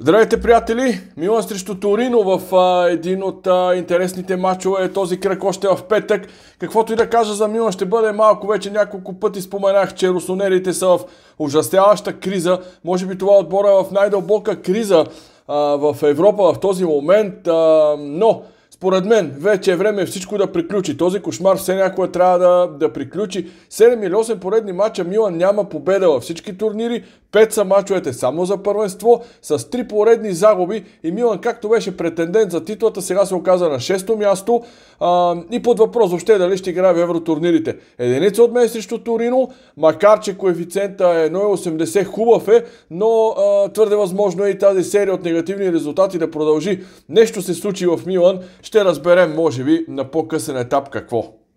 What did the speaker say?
Здравейте, приятели! Милан срещу Торино в а, един от а, интересните матчове е този кръг още в петък. Каквото и да кажа за Милан ще бъде малко, вече няколко пъти споменах, че русонерите са в ужасяваща криза. Може би това е отбора е в най-дълбока криза а, в Европа в този момент, а, но... Според мен вече е време всичко да приключи. Този кошмар все някое трябва да, да приключи. 7 или 8 поредни мача Милан няма победа във всички турнири. Пет са мачовете само за първенство, с три поредни загуби и Милан, както беше претендент за титлата, сега се оказа на 6-то място а, и под въпрос въобще дали ще играе в евротурнирите. Единица от мен срещу Торино, макар че коефициента е 0,80, хубав е, но а, твърде възможно е и тази серия от негативни резултати да продължи. Нещо се случи в Милан, ще разберем може би на по-късен етап какво.